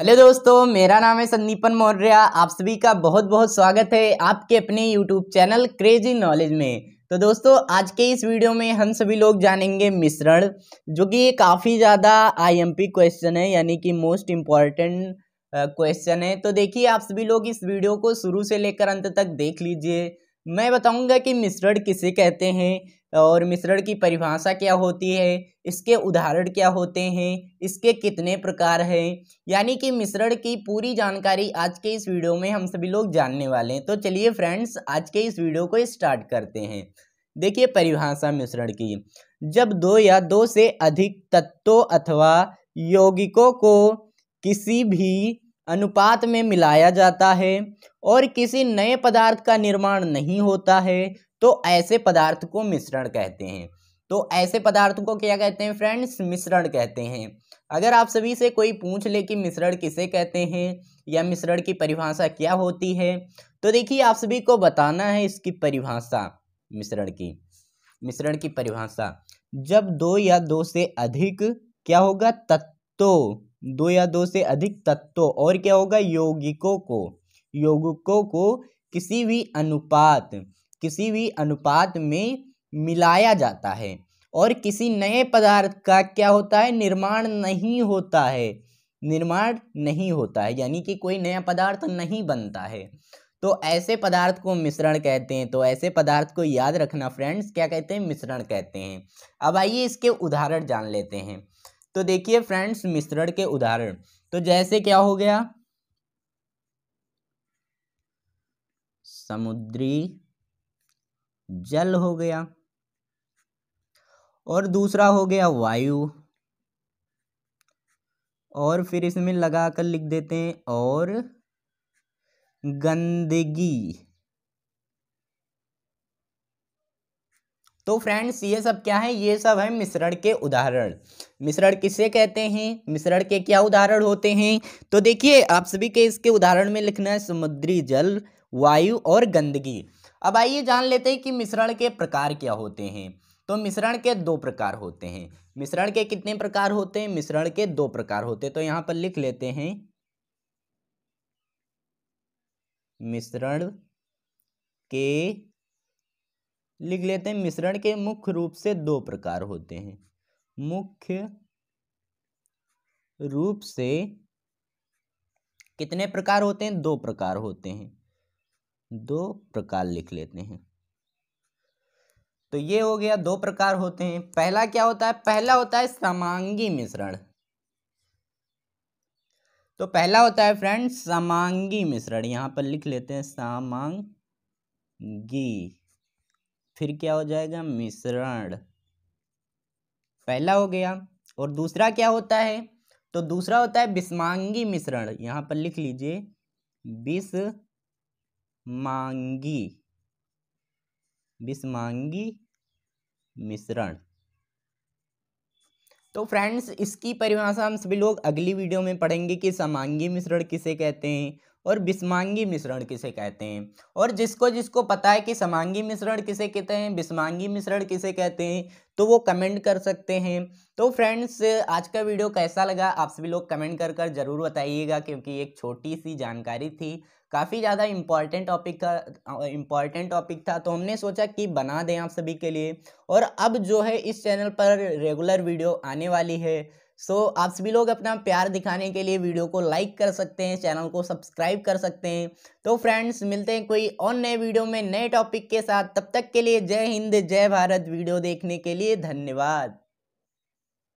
hello दोस्तों मेरा नाम है संदीपन मौर्य आप सभी का बहुत बहुत स्वागत है आपके अपने यूट्यूब चैनल क्रेजी नॉलेज में तो दोस्तों आज के इस वीडियो में हम सभी लोग जानेंगे मिश्रण जो कि ये काफ़ी ज़्यादा आईएमपी क्वेश्चन है यानी कि मोस्ट इम्पॉर्टेंट क्वेश्चन है तो देखिए आप सभी लोग इस वीडियो को शुरू से लेकर अंत तक देख लीजिए मैं बताऊंगा कि मिश्रण किसे कहते हैं और मिश्रण की परिभाषा क्या होती है इसके उदाहरण क्या होते हैं इसके कितने प्रकार हैं यानी कि मिश्रण की पूरी जानकारी आज के इस वीडियो में हम सभी लोग जानने वाले हैं तो चलिए फ्रेंड्स आज के इस वीडियो को स्टार्ट करते हैं देखिए परिभाषा मिश्रण की जब दो या दो से अधिक तत्वों अथवा यौगिकों को किसी भी अनुपात में मिलाया जाता है और किसी नए पदार्थ का निर्माण नहीं होता है तो ऐसे पदार्थ को मिश्रण कहते हैं तो ऐसे पदार्थ को क्या कहते हैं फ्रेंड्स मिश्रण कहते हैं अगर आप सभी से कोई पूछ ले कि मिश्रण किसे कहते हैं या मिश्रण की परिभाषा क्या होती है तो देखिए आप सभी को बताना है इसकी परिभाषा मिश्रण की मिश्रण की परिभाषा जब दो या दो से अधिक क्या होगा तत्व दो या दो से अधिक तत्वों और क्या होगा यौगिकों को यौगिकों को किसी भी अनुपात किसी भी अनुपात में मिलाया जाता है और किसी नए पदार्थ का क्या होता है निर्माण नहीं होता है निर्माण नहीं होता है यानी कि कोई नया पदार्थ नहीं बनता है तो ऐसे पदार्थ को मिश्रण कहते हैं तो ऐसे पदार्थ को याद रखना फ्रेंड्स क्या कहते हैं मिश्रण कहते हैं अब आइए इसके उदाहरण जान लेते हैं तो देखिए फ्रेंड्स मिश्रण के उदाहरण तो जैसे क्या हो गया समुद्री जल हो गया और दूसरा हो गया वायु और फिर इसमें लगा कर लिख देते हैं और गंदगी तो फ्रेंड्स ये सब क्या है ये सब है मिश्रण के उदाहरण मिश्रण किसे कहते हैं मिश्रण के क्या उदाहरण होते हैं तो देखिए आप सभी के इसके उदाहरण में लिखना है समुद्री जल वायु और गंदगी अब आइए जान लेते हैं कि मिश्रण के प्रकार क्या होते हैं तो मिश्रण के दो प्रकार होते हैं मिश्रण के कितने प्रकार होते हैं मिश्रण के दो प्रकार होते हैं तो यहाँ पर लिख लेते हैं मिश्रण के लिख लेते हैं मिश्रण के मुख्य रूप से दो प्रकार होते हैं मुख्य रूप से कितने प्रकार होते हैं दो प्रकार होते हैं दो प्रकार लिख लेते हैं तो ये हो गया दो प्रकार होते हैं पहला क्या होता है पहला होता है समांगी मिश्रण तो पहला होता है फ्रेंड्स समांगी मिश्रण यहां पर लिख लेते हैं सामांगी फिर क्या हो जाएगा मिश्रण पहला हो गया और दूसरा क्या होता है तो दूसरा होता है विस्मांगी मिश्रण यहां पर लिख लीजिए विस्मांगी मांगी विस्मांगी मिश्रण तो फ्रेंड्स इसकी परिभाषा हम सभी लोग अगली वीडियो में पढ़ेंगे कि समांगी मिश्रण किसे कहते हैं और बिस्मांगी मिश्रण किसे कहते हैं और जिसको जिसको पता है कि समांगी मिश्रण किसे कहते हैं बिस्मांगी मिश्रण किसे कहते हैं तो वो कमेंट कर सकते हैं तो फ्रेंड्स आज का वीडियो कैसा लगा आप सभी लोग कमेंट कर कर ज़रूर बताइएगा क्योंकि एक छोटी सी जानकारी थी काफ़ी ज़्यादा इम्पॉर्टेंट टॉपिक का इम्पॉर्टेंट टॉपिक था तो हमने सोचा कि बना दें आप सभी के लिए और अब जो है इस चैनल पर रेगुलर वीडियो आने वाली है सो so, आप सभी लोग अपना प्यार दिखाने के लिए वीडियो को लाइक कर सकते हैं चैनल को सब्सक्राइब कर सकते हैं तो फ्रेंड्स मिलते हैं कोई और नए वीडियो में नए टॉपिक के साथ तब तक के लिए जय हिंद जय भारत वीडियो देखने के लिए धन्यवाद